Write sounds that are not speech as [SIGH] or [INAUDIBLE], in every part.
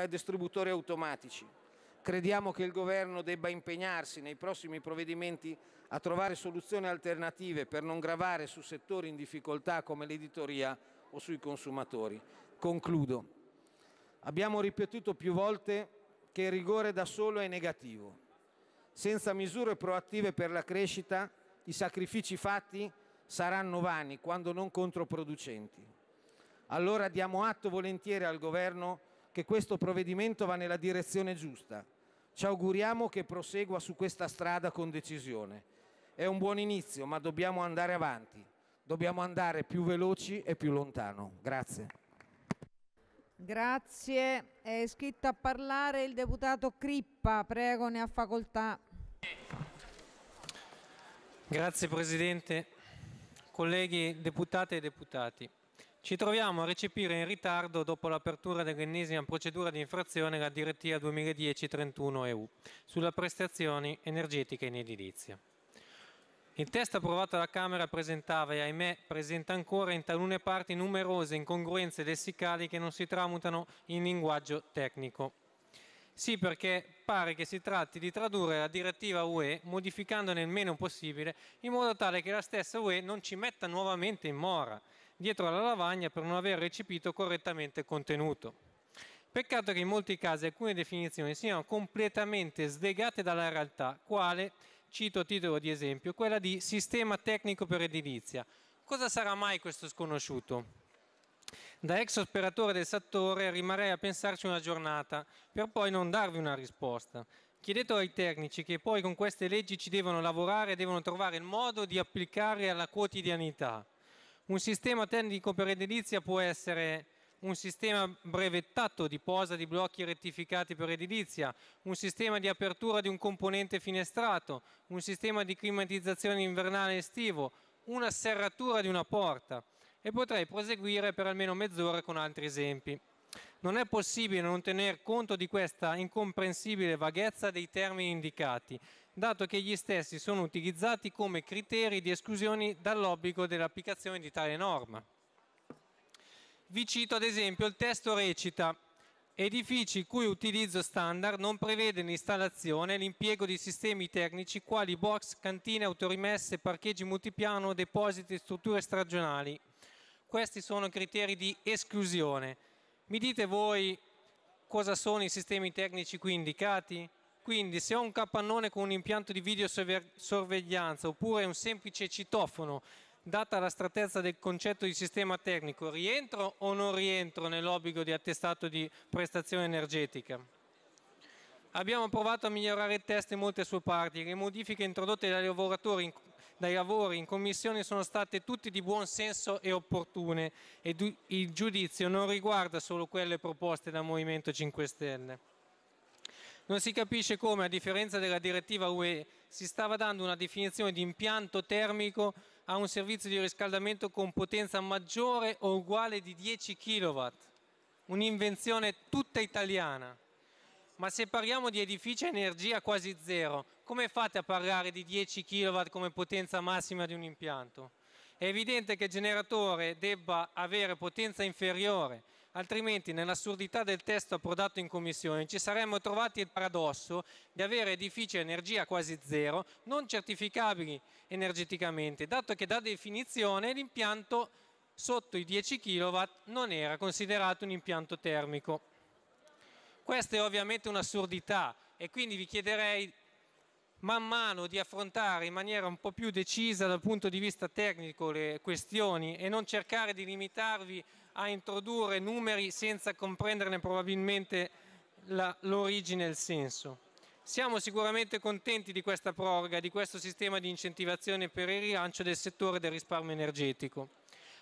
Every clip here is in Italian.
ai distributori automatici. Crediamo che il Governo debba impegnarsi nei prossimi provvedimenti a trovare soluzioni alternative per non gravare su settori in difficoltà come l'editoria o sui consumatori. Concludo. Abbiamo ripetuto più volte che il rigore da solo è negativo. Senza misure proattive per la crescita, i sacrifici fatti saranno vani quando non controproducenti. Allora diamo atto volentieri al Governo che questo provvedimento va nella direzione giusta. Ci auguriamo che prosegua su questa strada con decisione. È un buon inizio, ma dobbiamo andare avanti. Dobbiamo andare più veloci e più lontano. Grazie. Grazie. È iscritto a parlare il deputato Crippa. Prego, ne ha facoltà. Grazie Presidente. Colleghi deputate e deputati. Ci troviamo a recepire in ritardo dopo l'apertura dell'ennesima procedura di infrazione la direttiva 2010-31-EU sulla prestazioni energetiche in edilizia. Il testo approvato dalla Camera presentava e ahimè presenta ancora in talune parti numerose incongruenze lessicali che non si tramutano in linguaggio tecnico. Sì, perché pare che si tratti di tradurre la direttiva UE modificandone il meno possibile in modo tale che la stessa UE non ci metta nuovamente in mora dietro alla lavagna per non aver recepito correttamente il contenuto. Peccato che in molti casi alcune definizioni siano completamente slegate dalla realtà, quale, cito a titolo di esempio, quella di sistema tecnico per edilizia. Cosa sarà mai questo sconosciuto? Da ex operatore del settore rimarrei a pensarci una giornata, per poi non darvi una risposta. Chiedetelo ai tecnici che poi con queste leggi ci devono lavorare e devono trovare il modo di applicare alla quotidianità. Un sistema tecnico per edilizia può essere un sistema brevettato di posa di blocchi rettificati per edilizia, un sistema di apertura di un componente finestrato, un sistema di climatizzazione invernale estivo, una serratura di una porta e potrei proseguire per almeno mezz'ora con altri esempi. Non è possibile non tener conto di questa incomprensibile vaghezza dei termini indicati dato che gli stessi sono utilizzati come criteri di esclusione dall'obbligo dell'applicazione di tale norma. Vi cito ad esempio il testo recita edifici il cui utilizzo standard non prevede l'installazione e l'impiego di sistemi tecnici quali box, cantine, autorimesse, parcheggi multipiano, depositi e strutture stagionali. Questi sono criteri di esclusione. Mi dite voi cosa sono i sistemi tecnici qui indicati? Quindi se ho un capannone con un impianto di videosorveglianza oppure un semplice citofono, data la stratezza del concetto di sistema tecnico, rientro o non rientro nell'obbligo di attestato di prestazione energetica? Abbiamo provato a migliorare il testo in molte sue parti, le modifiche introdotte dai, in, dai lavori in commissione sono state tutte di buon senso e opportune e il giudizio non riguarda solo quelle proposte dal Movimento 5 Stelle. Non si capisce come, a differenza della direttiva UE, si stava dando una definizione di impianto termico a un servizio di riscaldamento con potenza maggiore o uguale di 10 kW, un'invenzione tutta italiana. Ma se parliamo di edifici a energia quasi zero, come fate a parlare di 10 kW come potenza massima di un impianto? È evidente che il generatore debba avere potenza inferiore altrimenti nell'assurdità del testo approdato in Commissione ci saremmo trovati il paradosso di avere edifici a energia quasi zero, non certificabili energeticamente, dato che da definizione l'impianto sotto i 10 kW non era considerato un impianto termico. Questa è ovviamente un'assurdità e quindi vi chiederei man mano di affrontare in maniera un po' più decisa dal punto di vista tecnico le questioni e non cercare di limitarvi a introdurre numeri senza comprenderne probabilmente l'origine e il senso. Siamo sicuramente contenti di questa proroga, di questo sistema di incentivazione per il rilancio del settore del risparmio energetico,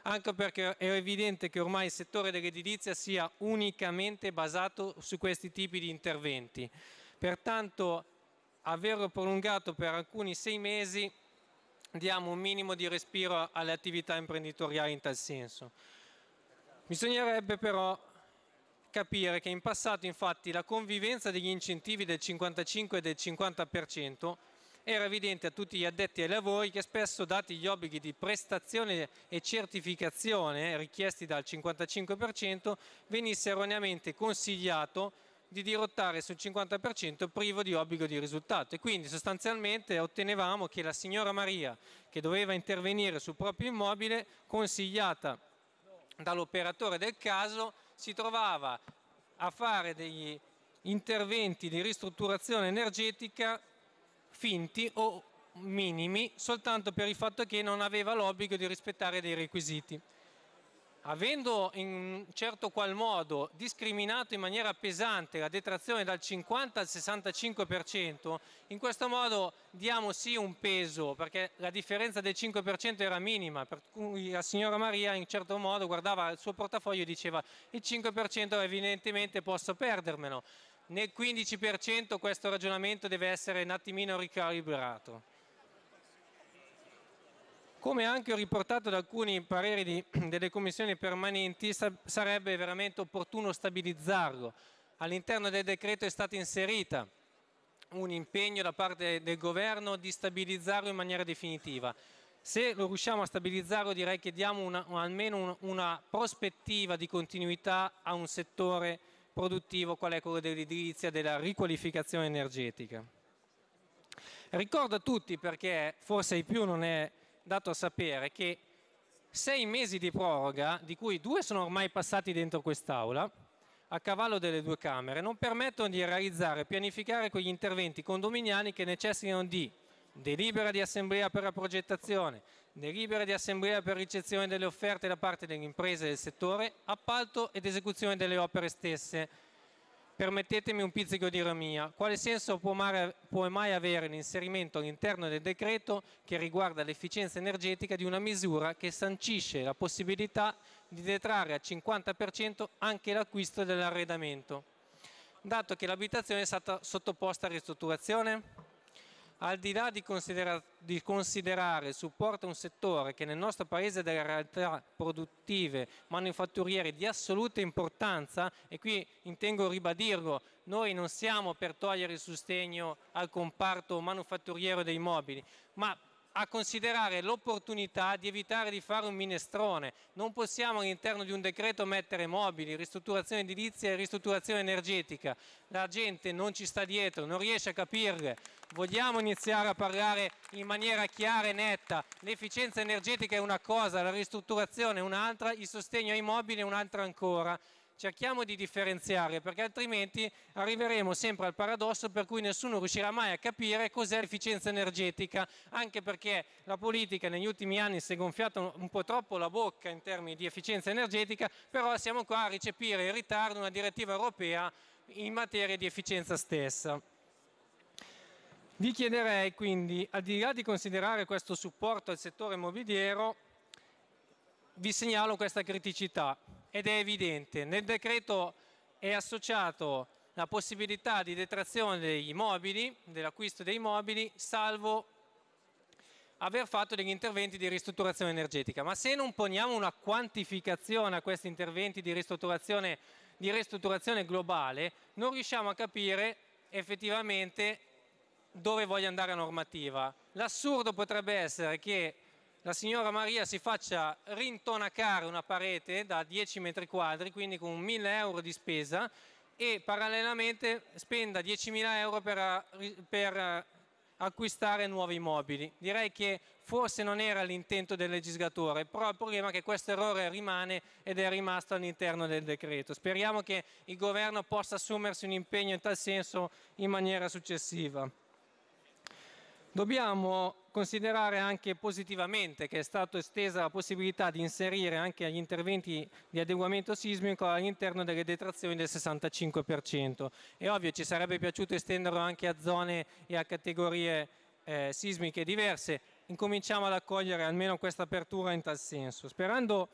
anche perché è evidente che ormai il settore dell'edilizia sia unicamente basato su questi tipi di interventi. Pertanto averlo prolungato per alcuni sei mesi diamo un minimo di respiro alle attività imprenditoriali in tal senso. Bisognerebbe però capire che in passato infatti la convivenza degli incentivi del 55 e del 50% era evidente a tutti gli addetti ai lavori che spesso dati gli obblighi di prestazione e certificazione richiesti dal 55% venisse erroneamente consigliato di dirottare sul 50% privo di obbligo di risultato e quindi sostanzialmente ottenevamo che la signora Maria che doveva intervenire sul proprio immobile consigliata dall'operatore del caso si trovava a fare degli interventi di ristrutturazione energetica finti o minimi soltanto per il fatto che non aveva l'obbligo di rispettare dei requisiti avendo in un certo qual modo discriminato in maniera pesante la detrazione dal 50 al 65%, in questo modo diamo sì un peso, perché la differenza del 5% era minima, per cui la signora Maria in certo modo guardava il suo portafoglio e diceva il 5% evidentemente posso perdermelo. Nel 15% questo ragionamento deve essere un attimino ricalibrato. Come anche ho riportato da alcuni pareri di, [CLEARS THROAT] delle commissioni permanenti, sarebbe veramente opportuno stabilizzarlo. All'interno del decreto è stato inserito un impegno da parte del governo di stabilizzarlo in maniera definitiva. Se lo riusciamo a stabilizzarlo direi che diamo una, almeno una, una prospettiva di continuità a un settore produttivo qual è quello dell'edilizia, della riqualificazione energetica. Ricordo a tutti, perché forse ai più non è dato a sapere che sei mesi di proroga, di cui due sono ormai passati dentro quest'Aula, a cavallo delle due Camere, non permettono di realizzare e pianificare quegli interventi condominiali che necessitano di delibera di assemblea per la progettazione, delibera di assemblea per ricezione delle offerte da parte delle imprese del settore, appalto ed esecuzione delle opere stesse Permettetemi un pizzico di ironia. Quale senso può mai avere l'inserimento all'interno del decreto che riguarda l'efficienza energetica di una misura che sancisce la possibilità di detrarre al 50% anche l'acquisto dell'arredamento, dato che l'abitazione è stata sottoposta a ristrutturazione? al di là di, considera- di, considerare supporta un settore che nel nostro paese ha delle realtà produttive, manifatturiere di assoluta importanza, e qui intengo ribadirlo, noi non siamo per togliere il sostegno al comparto manufatturiero dei mobili, ma a considerare l'opportunità di evitare di fare un minestrone. Non possiamo all'interno di un decreto mettere mobili, ristrutturazione edilizia e ristrutturazione energetica. La gente non ci sta dietro, non riesce a capirle. Vogliamo iniziare a parlare in maniera chiara e netta. L'efficienza energetica è una cosa, la ristrutturazione è un'altra, il sostegno ai mobili è un'altra ancora cerchiamo di differenziare perché altrimenti arriveremo sempre al paradosso per cui nessuno riuscirà mai a capire cos'è l'efficienza energetica, anche perché la politica negli ultimi anni si è gonfiata un po' troppo la bocca in termini di efficienza energetica, però siamo qua a ricepire in ritardo una direttiva europea in materia di efficienza stessa. Vi chiederei quindi, al di là di considerare questo supporto al settore immobiliero, vi segnalo questa criticità ed è evidente. Nel decreto è associato la possibilità di detrazione degli immobili, dell'acquisto dei mobili, salvo aver fatto degli interventi di ristrutturazione energetica. Ma se non poniamo una quantificazione a questi interventi di ristrutturazione, di ristrutturazione globale, non riusciamo a capire effettivamente dove voglia andare la normativa. L'assurdo potrebbe essere che la signora Maria si faccia rintonacare una parete da 10 metri quadri, quindi con 1000 euro di spesa e parallelamente spenda 10.000 euro per, eh, per eh, acquistare nuovi mobili. Direi che forse non era l'intento del legislatore, però il problema è che questo errore rimane ed è rimasto all'interno del decreto. Speriamo che il governo possa assumersi un impegno in tal senso in maniera successiva. Dobbiamo considerare anche positivamente che è stata estesa la possibilità di inserire anche gli interventi di adeguamento sismico all'interno delle detrazioni del 65%. È ovvio, ci sarebbe piaciuto estenderlo anche a zone e a categorie eh, sismiche diverse. Incominciamo ad accogliere almeno questa apertura in tal senso, sperando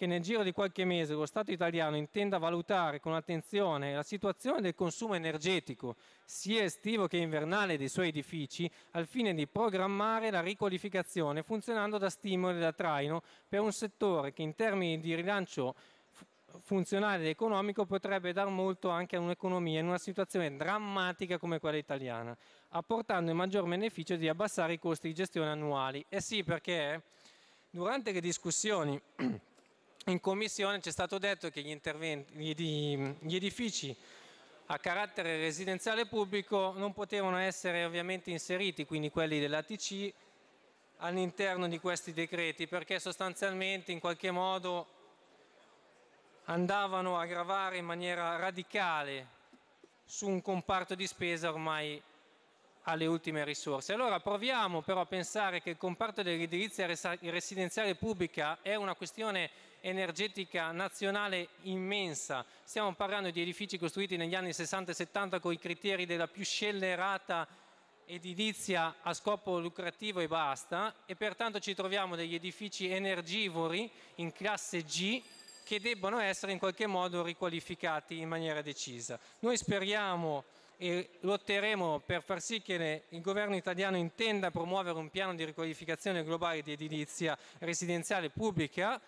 che nel giro di qualche mese lo Stato italiano intenda valutare con attenzione la situazione del consumo energetico, sia estivo che invernale, dei suoi edifici, al fine di programmare la riqualificazione funzionando da stimolo e da traino per un settore che in termini di rilancio funzionale ed economico potrebbe dar molto anche a un'economia in una situazione drammatica come quella italiana, apportando il maggior beneficio di abbassare i costi di gestione annuali. Eh sì, perché durante le discussioni [CLEARS THROAT] in commissione ci è stato detto che gli, gli, edifici a carattere residenziale pubblico non potevano essere ovviamente inseriti, quindi quelli dell'ATC, all'interno di questi decreti perché sostanzialmente in qualche modo andavano a gravare in maniera radicale su un comparto di spesa ormai alle ultime risorse. Allora proviamo però a pensare che il comparto dell'edilizia residenziale pubblica è una questione energetica nazionale immensa. Stiamo parlando di edifici costruiti negli anni 60 e 70 con i criteri della più scellerata edilizia a scopo lucrativo e basta e pertanto ci troviamo degli edifici energivori in classe G che debbono essere in qualche modo riqualificati in maniera decisa. Noi speriamo e lotteremo per far sì che il governo italiano intenda promuovere un piano di riqualificazione globale di edilizia residenziale pubblica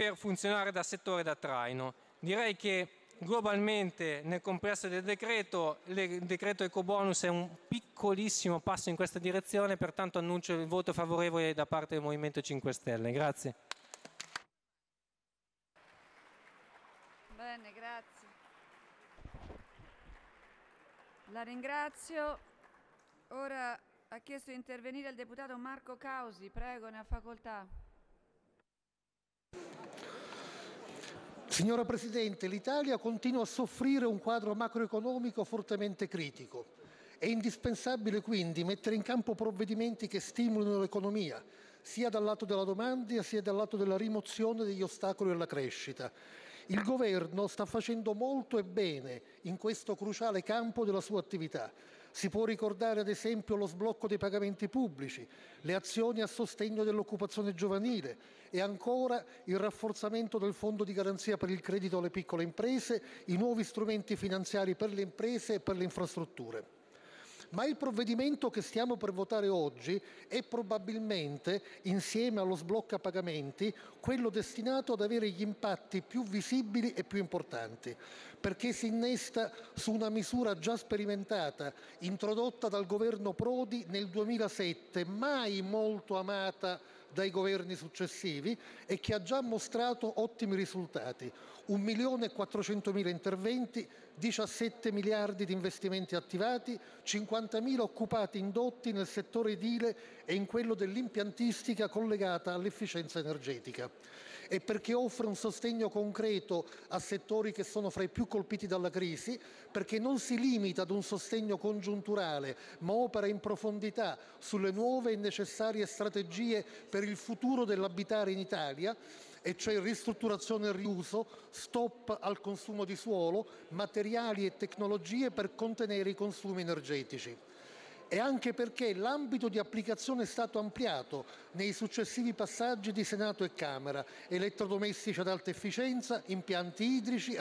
per funzionare da settore da traino. Direi che globalmente nel complesso del decreto, il decreto ecobonus è un piccolissimo passo in questa direzione, pertanto annuncio il voto favorevole da parte del Movimento 5 Stelle. Grazie. Bene, grazie. La ringrazio. Ora ha chiesto di intervenire il deputato Marco Causi. Prego, ne ha facoltà. Signora Presidente, l'Italia continua a soffrire un quadro macroeconomico fortemente critico. È indispensabile quindi mettere in campo provvedimenti che stimolino l'economia, sia dal lato della domanda sia dal lato della rimozione degli ostacoli alla crescita. Il governo sta facendo molto e bene in questo cruciale campo della sua attività si può ricordare ad esempio lo sblocco dei pagamenti pubblici, le azioni a sostegno dell'occupazione giovanile e ancora il rafforzamento del fondo di garanzia per il credito alle piccole imprese, i nuovi strumenti finanziari per le imprese e per le infrastrutture ma il provvedimento che stiamo per votare oggi è probabilmente, insieme allo sblocca pagamenti, quello destinato ad avere gli impatti più visibili e più importanti, perché si innesta su una misura già sperimentata, introdotta dal governo Prodi nel 2007, mai molto amata dai governi successivi e che ha già mostrato ottimi risultati. 1.400.000 interventi, 17 miliardi di investimenti attivati, 50.000 occupati indotti nel settore edile e in quello dell'impiantistica collegata all'efficienza energetica e perché offre un sostegno concreto a settori che sono fra i più colpiti dalla crisi, perché non si limita ad un sostegno congiunturale, ma opera in profondità sulle nuove e necessarie strategie per il futuro dell'abitare in Italia, e cioè ristrutturazione e riuso, stop al consumo di suolo, materiali e tecnologie per contenere i consumi energetici e anche perché l'ambito di applicazione è stato ampliato nei successivi passaggi di Senato e Camera (elettrodomestici ad alta efficienza, impianti idrici,